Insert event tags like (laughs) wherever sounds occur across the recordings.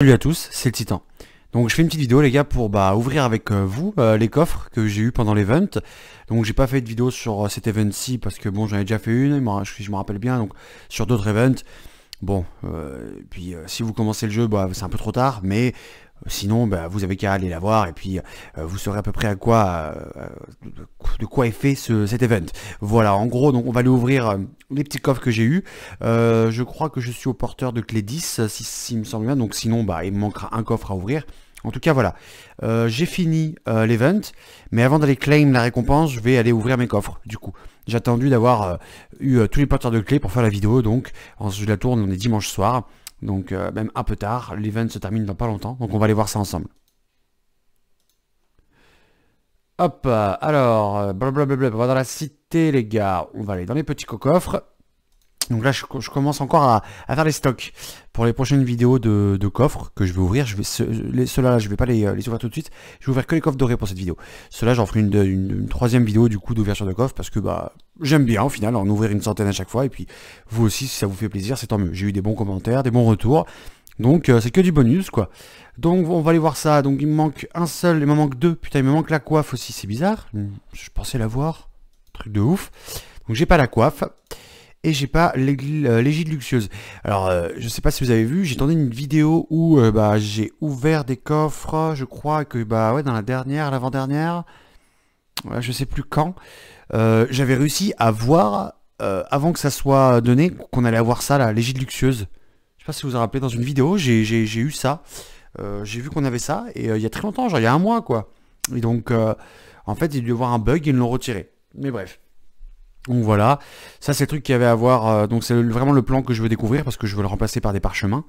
Salut à tous, c'est le Titan. Donc je fais une petite vidéo les gars pour bah, ouvrir avec euh, vous euh, les coffres que j'ai eu pendant l'event. Donc j'ai pas fait de vidéo sur euh, cet event-ci parce que bon j'en ai déjà fait une, je, je me rappelle bien, donc sur d'autres events. Bon, puis si vous commencez le jeu, bah, c'est un peu trop tard, mais Sinon, bah, vous avez qu'à aller la voir et puis euh, vous saurez à peu près à quoi, euh, de quoi est fait cet event. Voilà, en gros, donc on va aller ouvrir euh, les petits coffres que j'ai eu. je crois que je suis au porteur de clé 10, si, me semble bien. Donc sinon, bah, il me manquera un coffre à ouvrir. En tout cas, voilà. j'ai fini l'event, mais avant d'aller claim la récompense, je vais aller ouvrir mes coffres, du coup. J'ai attendu d'avoir eu tous les porteurs de clés pour faire la vidéo, donc je la tourne, on est dimanche soir. Donc euh, même un peu tard, l'event se termine dans pas longtemps, donc on va aller voir ça ensemble. Hop, euh, alors, euh, blablabla, on va dans la cité les gars, on va aller dans les petits coffres. Donc là, je, commence encore à, faire les stocks pour les prochaines vidéos de, coffres que je vais ouvrir. Je vais Ceux-là, je ne vais pas euh, les, ouvrir tout de suite. Je vais ouvrir que les coffres dorés pour cette vidéo. Ceux-là, j'en ferai une, troisième vidéo du coup d'ouverture de coffre parce que bah j'aime bien au final en ouvrir une centaine à chaque fois. Et puis vous aussi, si ça vous fait plaisir, c'est tant mieux. J'ai eu des bons commentaires, des bons retours. Donc euh, c'est que du bonus quoi. Donc on va aller voir ça. Donc il me manque un seul, il me manque deux. Putain, il me manque la coiffe aussi, c'est bizarre. Hmm, je pensais l'avoir. Truc de ouf. Donc j'ai pas la coiffe et j'ai pas euh, l'égide luxueuse. Alors, euh, je sais pas si vous avez vu, j'ai tourné une vidéo où euh, bah, j'ai ouvert des coffres, je crois que bah ouais, dans la dernière, l'avant-dernière, je sais plus quand, j'avais réussi à voir, avant que ça soit donné, qu'on allait avoir ça, la l'égide luxueuse. Je sais pas si vous vous rappelez, dans une vidéo, j'ai eu ça. j'ai vu qu'on avait ça, et il y a très longtemps, genre il y a un mois, quoi. Et donc, en fait, ils y avoir un bug, ils l'ont retiré. Mais bref. Donc voilà, ça c'est le truc qu'il y avait à voir, euh, donc c'est vraiment le plan que je veux découvrir parce que je veux le remplacer par des parchemins.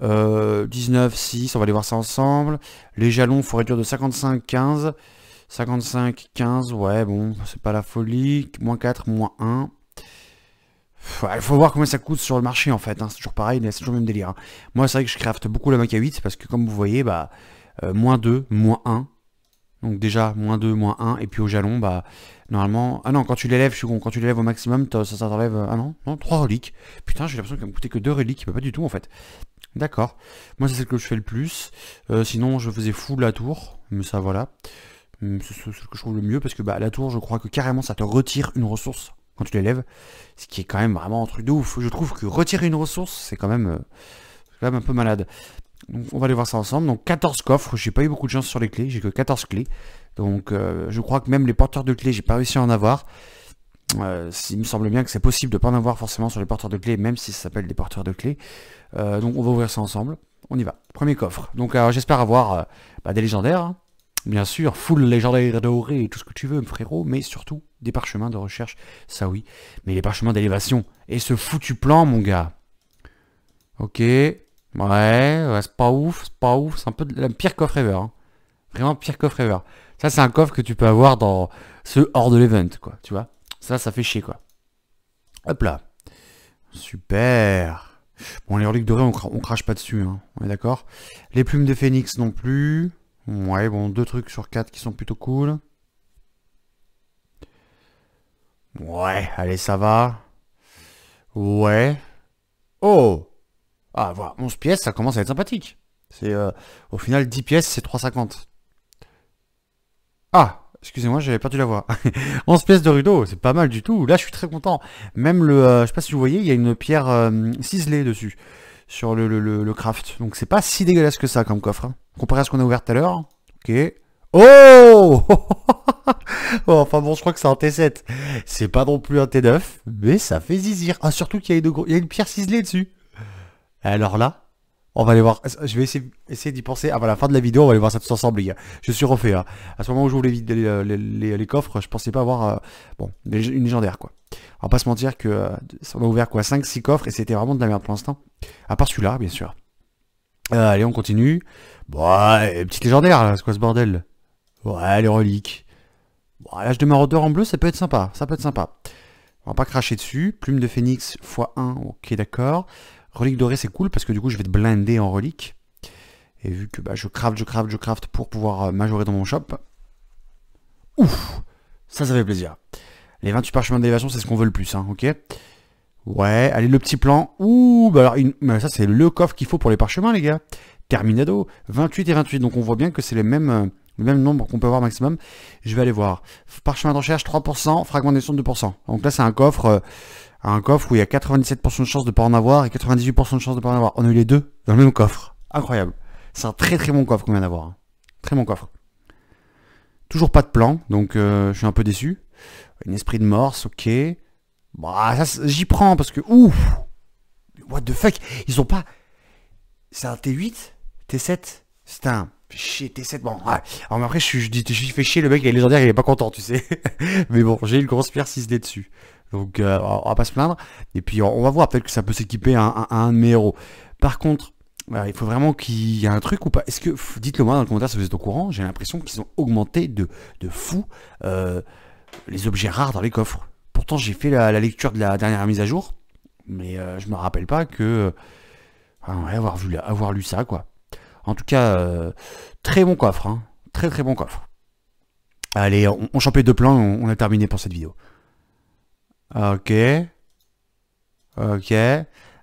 19, euh, 6, on va aller voir ça ensemble. Les jalons, faut réduire de 55, 15. 55, 15, ouais bon, c'est pas la folie. Moins 4, moins 1. Il faut voir combien ça coûte sur le marché en fait, hein. c'est toujours pareil, c'est toujours le même délire. Hein. Moi c'est vrai que je crafte beaucoup la maca 8 parce que comme vous voyez, bah, euh, moins 2, moins 1, donc déjà, moins 2, moins 1, et puis au jalon, bah, normalement... Ah non, quand tu l'élèves, je suis con, quand tu l'élèves au maximum, ça, ça t'enlève... Euh, ah non, non, 3 reliques. Putain, j'ai l'impression va me coûtait que 2 reliques, peut pas du tout en fait. D'accord. Moi, c'est celle que je fais le plus. Euh, sinon, je faisais full la tour, mais ça, voilà. Hum, c'est ce que je trouve le mieux, parce que bah, la tour, je crois que carrément, ça te retire une ressource quand tu l'élèves, ce qui est quand même vraiment un truc de ouf. Je trouve que retirer une ressource, c'est quand même... Euh, quand même un peu malade. Donc on va aller voir ça ensemble. Donc 14 coffres, j'ai pas eu beaucoup de chance sur les clés, j'ai que 14 clés. Donc euh, je crois que même les porteurs de clés, j'ai pas réussi à en avoir. Euh, il me semble bien que c'est possible de pas en avoir forcément sur les porteurs de clés, même si ça s'appelle des porteurs de clés. Euh, donc on va ouvrir ça ensemble. On y va. Premier coffre. Donc j'espère avoir euh, bah, des légendaires, hein. bien sûr, full légendaire doré, tout ce que tu veux, frérot, mais surtout des parchemins de recherche, ça oui. Mais les parchemins d'élévation. Et ce foutu plan, mon gars. Ok. Ouais, ouais c'est pas ouf, c'est pas ouf. C'est un peu le pire coffre ever. Hein. Vraiment pire coffre ever. Ça, c'est un coffre que tu peux avoir dans ce hors de l'event, quoi. Tu vois Ça, ça fait chier, quoi. Hop là. Super. Bon, les reliques dorées, on, on crache pas dessus, hein. On est d'accord Les plumes de phénix non plus. Ouais, bon, deux trucs sur quatre qui sont plutôt cool. Ouais, allez, ça va. Ouais. Oh ah, voilà, 11 pièces, ça commence à être sympathique. C'est euh, Au final, 10 pièces, c'est 3,50. Ah, excusez-moi, j'avais perdu la voix. 11 (laughs) pièces de rudeau, c'est pas mal du tout. Là, je suis très content. Même le, euh, je sais pas si vous voyez, il y a une pierre euh, ciselée dessus, sur le, le, le, craft. Donc c'est pas si dégueulasse que ça comme coffre. Hein. Comparé à ce qu'on a ouvert tout à l'heure. Ok. Oh, (laughs) oh Enfin bon, je crois que c'est un T7. C'est pas non plus un T9, mais ça fait zizir. Ah, surtout qu'il y, y, a une pierre ciselée dessus. Alors là, on va aller voir. Je vais essayer, d'y penser avant ah, la fin de la vidéo. On va aller voir ça tous ensemble, les Je suis refait. Hein. À ce moment où j'ouvre les, les, les, coffres, je pensais pas avoir euh, bon une légendaire quoi. On va pas se mentir que ça euh, m'a ouvert quoi 5-6 coffres et c'était vraiment de la merde pour l'instant. À part celui-là, bien sûr. Euh, allez, on continue. Bon, petite légendaire, c'est quoi ce bordel Ouais, les reliques. Bon, l'âge de maraudeur en bleu, ça peut être sympa. Ça peut être sympa. On va pas cracher dessus. Plume de phénix x1, ok d'accord. Relique dorée, c'est cool parce que du coup, je vais te blinder en relique. Et vu que bah, je craft, je craft, je craft pour pouvoir euh, majorer dans mon shop. Ouf Ça, ça fait plaisir. Les 28 parchemins d'élévation, c'est ce qu'on veut le plus, hein, ok Ouais, allez, le petit plan. Ouh, bah alors, ça, c'est le coffre qu'il faut pour les parchemins, les gars. Terminado, 28 et 28. Donc, on voit bien que c'est les mêmes euh, le même nombre qu'on peut avoir maximum. Je vais aller voir. Parchemin de recherche, 3%, fragmentation, 2%. Donc là, c'est un coffre euh, un coffre où il y a 97% de chance de pas en avoir et 98% de chance de pas en avoir. On a eu les deux dans le même coffre. Incroyable. C'est un très très bon coffre qu'on vient d'avoir. Hein. Très bon coffre. Toujours pas de plan, donc euh, je suis un peu déçu. Un esprit de morse, ok. Bah, j'y prends parce que ouf. What the fuck, ils ont pas. C'est un T8, T7. C'est un chier T7. Bon, après je, je dis, je fais chier le mec, il est légendaire, il est pas content, tu sais. (laughs) mais bon, j'ai une grosse pierre 6D dessus. Donc euh, on va pas se plaindre. Et puis on, va voir, peut-être que ça peut s'équiper à, un de mes héros. Par contre, il faut vraiment qu'il y ait un truc ou pas. Est-ce que, dites-le moi dans le commentaire si vous êtes au courant, j'ai l'impression qu'ils ont augmenté de, fou euh, les objets rares dans les coffres. Pourtant j'ai fait la, lecture de la dernière mise à jour, mais euh, je me rappelle pas que... On ouais, avoir, vu, avoir lu ça quoi. En tout cas, très bon coffre, hein. très très bon coffre. Allez, on, champait deux plans, on a terminé pour cette vidéo. OK. OK.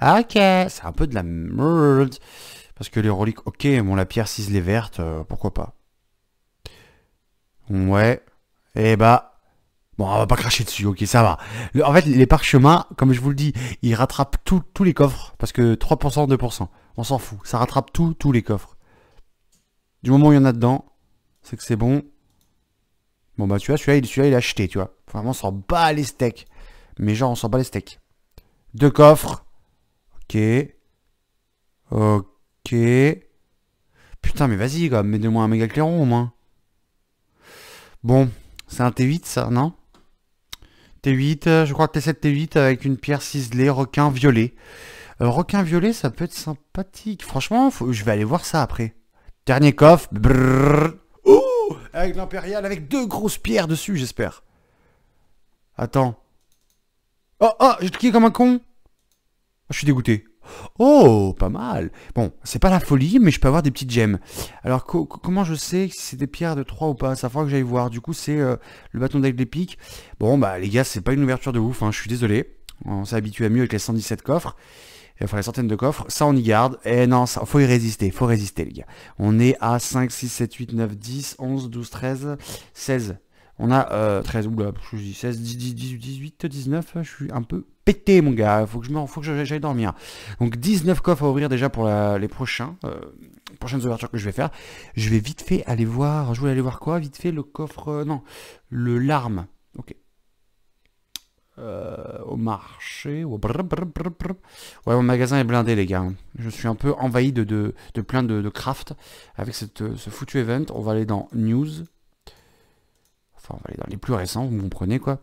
Ok, c'est un peu de la merde. Parce que les reliques, ok, bon, la pierre ciselée verte, vertes, euh, pourquoi pas. Ouais. et eh bah. Bon, on va pas cracher dessus, ok, ça va. en fait, les parchemins, comme je vous le dis, ils rattrapent tous les coffres. Parce que 3%, 2%. On s'en fout. Ça rattrape tout, tous les coffres. Du moment où il y en a dedans, c'est que c'est bon. Bon, bah, tu vois, celui-là, celui-là, il a acheté, tu vois. Vraiment, s'en bat les steaks. Mais genre, on s'en bat les steaks. Deux coffres. Ok. Ok. Putain, mais vas-y, quoi. Mets-moi un méga clairon, au moins. Bon. C'est un T8, ça, non T8, euh, je crois que T7, T8 avec une pierre ciselée, requin violet. Euh, requin violet, ça peut être sympathique. Franchement, je vais aller voir ça après. Dernier coffre. Brrr. Ouh Avec l'impérial, avec deux grosses pierres dessus, j'espère. Attends. Oh, oh, j'ai cliqué comme un con. je suis dégoûté. Oh, pas mal. Bon, c'est pas la folie, mais je peux avoir des petites gemmes. Alors, comment je sais si c'est des pierres de 3 ou pas Ça faudra que j'aille voir. Du coup, c'est euh, le bâton d'aigle des pics. Bon, bah, les gars, c'est pas une ouverture de ouf. Hein. Je suis désolé. On s'est habitué à mieux avec les 117 coffres. Enfin, les centaines de coffres. Ça, on y garde. Eh non, faut y résister. Faut résister, les gars. On est à 5, 6, 7, 8, 9, 10, 11, 12, 13, 16. On a 13, euh, oula, je dis 16, 18, 18, 19, je suis un peu pété mon gars, faut que je faut que j'aille dormir. Donc 19 coffres à ouvrir déjà pour les prochains, euh, prochaines ouvertures que je vais faire. Je vais vite fait aller voir, je voulais aller voir quoi Vite fait le coffre, euh, non, le larme, ok. au marché, au ouais mon magasin est blindé les gars. Je suis un peu envahi de, plein de, de craft avec cette, ce foutu event. On va aller dans news, Enfin, on va aller dans les plus récents, vous comprenez quoi.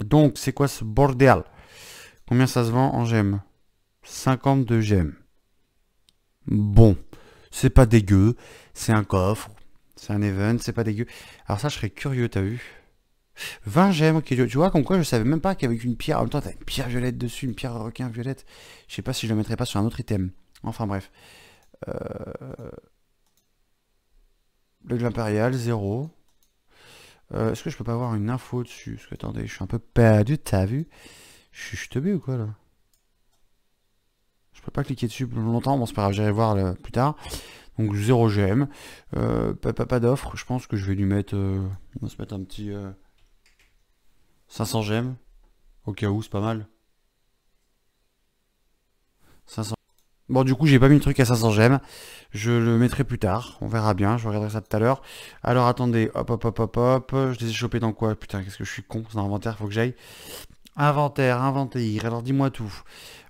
Donc, c'est quoi ce bordel Combien ça se vend en gemmes 52 gemmes. Bon, c'est pas dégueu. C'est un coffre. C'est un event, c'est pas dégueu. Alors ça, je serais curieux, t'as vu 20 gemmes, ok. Tu vois, comme quoi, je savais même pas qu'il y avait une pierre. En même temps, t'as une pierre violette dessus, une pierre requin violette. Je sais pas si je le mettrais pas sur un autre item. Enfin, bref. Euh... Le Impérial, 0. Euh, est-ce que je peux pas avoir une info dessus que attendez, je suis un peu perdu, t'as vu Je suis teubé ou quoi là Je peux pas cliquer dessus plus longtemps, bon c'est pas grave, j'irai voir plus tard. Donc 0 GM, euh, pas, d'offre, je pense que je vais lui mettre, euh, on va se mettre un petit 500 GM, au cas où c'est pas mal. 500 Bon, du coup, j'ai pas mis le truc à 500 gemmes. Je le mettrai plus tard. On verra bien. Je regarderai ça tout à l'heure. Alors, attendez. Hop, hop, hop, hop, hop. Je les ai chopés dans quoi Putain, qu'est-ce que je suis con. C'est dans l'inventaire. Faut que j'aille. Inventaire, inventaire. Alors, dis-moi tout.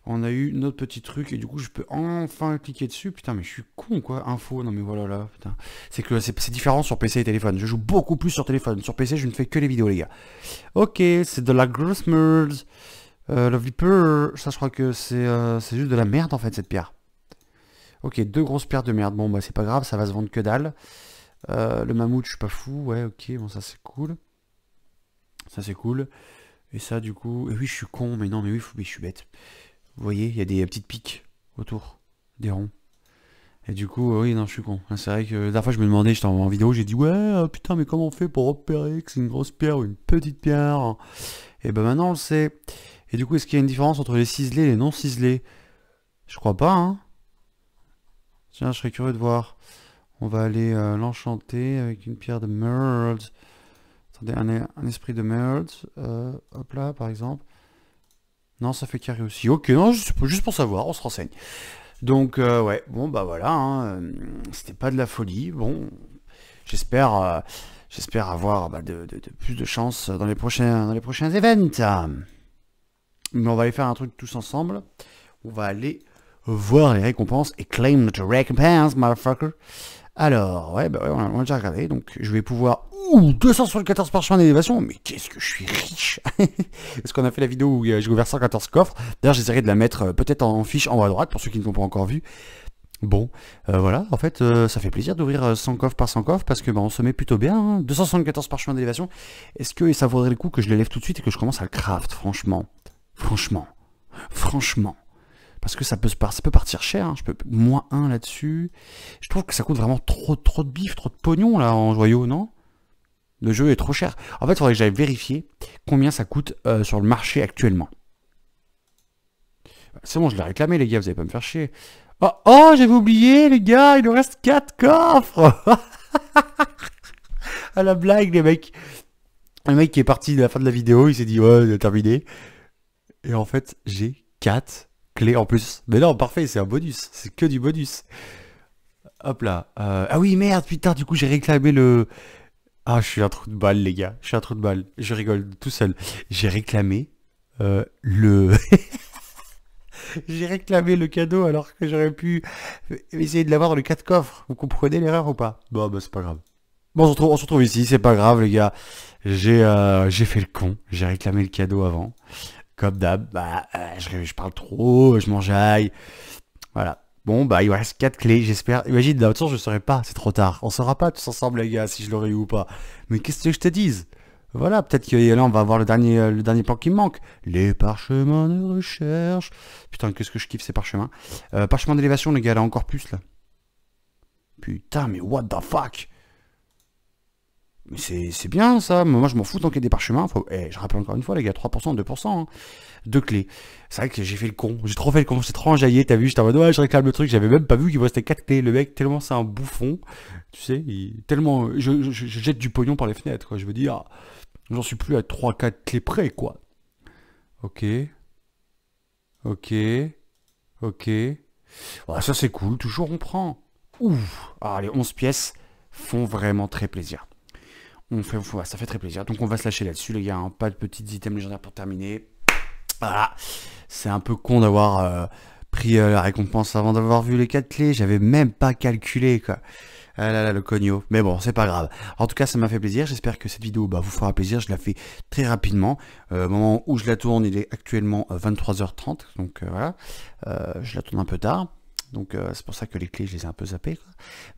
On a eu notre petit truc et du coup je peux enfin cliquer dessus. Putain mais je suis con quoi, info, non mais voilà là, putain. C'est que c'est différent sur PC et téléphone. Je joue beaucoup plus sur téléphone. Sur PC je ne fais que les vidéos les gars. Ok, c'est de la grosse merde. Euh, Lovely Pearl, ça je crois que euh, c'est juste de la merde en fait cette pierre. Ok, deux grosses pierres de merde. Bon bah c'est pas grave, ça va se vendre que dalle. Euh, le mammouth, je suis pas fou. Ouais, ok, bon ça c'est cool. Ça c'est cool. Et ça du coup... Et eh oui, je suis con, mais non, mais oui, mais je suis bête. Vous voyez, il y a des petites piques autour, des ronds. Et du coup, oui, non, je suis con. Ah, c'est vrai que la dernière fois, je me demandais, j'étais en vidéo, j'ai dit, ouais, euh, putain, mais comment on fait pour repérer que c'est une grosse pierre ou une petite pierre Et ben maintenant, on le sait. Et du coup, est-ce qu'il y a une différence entre les ciselés et les non ciselés Je crois pas, hein Tiens, je serais curieux de voir. On va aller euh, l'enchanter avec une pierre de merde. Attendez, un, esprit de merde. Euh, hop là, par exemple. Non, ça fait carré aussi. Ok, non, juste, juste pour savoir, on se renseigne. Donc, euh, ouais, bon, bah voilà. Hein, c'était pas de la folie. Bon, j'espère j'espère avoir bah, plus de chance dans les prochains, dans les prochains events. Mais on va aller faire un truc tous ensemble. On va aller voir les récompenses et claim notre récompense, motherfucker. Alors, ouais, bah ouais, on a déjà regardé, donc je vais pouvoir... Ouh, 274 chemin d'élévation, mais qu'est-ce que je suis riche (laughs) Parce qu'on a fait la vidéo où euh, j'ai ouvert 114 coffres. D'ailleurs, j'essaierai de la mettre euh, peut-être en fiche en haut à droite, pour ceux qui ne l'ont pas encore vu. Bon, euh, voilà, en fait, ça fait plaisir d'ouvrir 100 coffres par 100 coffres, parce que bah, on se met plutôt bien, hein par chemin d'élévation. Est-ce que ça vaudrait le coup que je l'élève tout de suite et que je commence à le craft, franchement Franchement. Franchement. Parce que ça peut, ça peut partir cher, hein. je peux moins un là-dessus. Je trouve que ça coûte vraiment trop, trop de bif, trop de pognon là en joyaux, non Le jeu est trop cher. En fait, il faudrait que j'aille vérifier combien ça coûte euh, sur le marché actuellement. C'est bon, je l'ai réclamé les gars, vous allez pas me faire chier. Oh, oh j'avais oublié les gars, il nous reste 4 coffres À (laughs) ah, la blague les mecs le mec qui est parti de la fin de la vidéo, il s'est dit ouais, a terminé. Et en fait, j'ai 4 clés en plus. Mais non, parfait, c'est un bonus. C'est que du bonus. Hop là. Euh, ah oui, merde, putain, du coup, j'ai réclamé le... Ah, je suis un trou de balle, les gars. Je suis un trou de balle. Je rigole tout seul. J'ai réclamé euh, le... (laughs) j'ai réclamé le cadeau alors que j'aurais pu essayer de l'avoir dans les 4 coffres. Vous comprenez l'erreur ou pas Bon, bah, c'est pas grave. Bon, on se retrouve, on se ici, c'est pas grave, les gars. Euh, j'ai fait le con. J'ai réclamé le cadeau avant comme d'hab, bah, euh, je, parle trop, je m'enjaille. Voilà. Bon, bah, il reste 4 clés, j'espère. Imagine, d'un autre sens, je ne saurais pas, c'est trop tard. On saura pas tous ensemble, les gars, si je l'aurais eu ou pas. Mais qu'est-ce que je te dise Voilà, peut-être que là, on va avoir le dernier, euh, le dernier plan qui me manque. Les parchemins de recherche. Putain, qu'est-ce que je kiffe ces parchemins. Euh, d'élévation, les gars, là, encore plus, là. Putain, mais what the fuck c'est bien ça, moi je m'en fous tant qu'il y a des parchemins. Eh, je rappelle encore une fois les gars, 3%, 2%, hein, de clés. C'est vrai que j'ai fait le con, j'ai trop fait le con, c'est trop enjaillé, t'as vu, j'étais en mode ouais je réclame le truc, j'avais même pas vu qu'il restait 4 clés. Le mec tellement c'est un bouffon, tu sais, tellement je, jette du pognon par les fenêtres quoi, je veux dire, j'en suis plus à 3-4 clés près quoi. Ok, ok, ok. Voilà, ça c'est cool, toujours on prend. Ouf, ah, les 11 pièces font vraiment très plaisir ça fait très plaisir. Donc on va se lâcher là-dessus, les gars. Hein. Pas de petits items légendaires pour terminer. Voilà. C'est un peu con d'avoir euh, pris euh, la récompense avant d'avoir vu les 4 clés. J'avais même pas calculé, quoi. Ah là là, le cogno. Mais bon, c'est pas grave. En tout cas, ça m'a fait plaisir. J'espère que cette vidéo bah, vous fera plaisir. Je la fais très rapidement. Euh, au moment où je la tourne, il est actuellement 23h30. Donc voilà. je la tourne un peu tard. Donc euh, c'est pour ça que les clés, je les ai un peu zappées.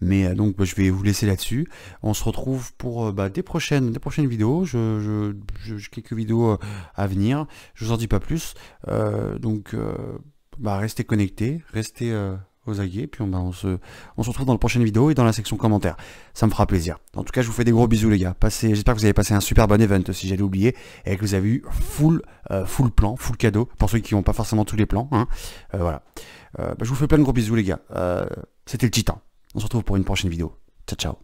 Mais euh, donc bah, je vais vous laisser là-dessus. On se retrouve pour euh, bah, des, prochaines, des prochaines vidéos. Je, je, quelques vidéos à venir. Je vous en dis pas plus. donc bah, restez connectés, restez aux aguets, puis on, ben, on, se, on se retrouve dans la prochaine vidéo et dans la section commentaires. Ça me fera plaisir. En tout cas, je vous fais des gros bisous les gars. J'espère que vous avez passé un super bon event si j'allais oublier, et que vous avez eu full, euh, full plan, full cadeau, pour ceux qui n'ont pas forcément tous les plans. Hein. Euh, voilà. Euh, bah, je vous fais plein de gros bisous les gars. C'était le Titan. On se retrouve pour une prochaine vidéo. Ciao ciao.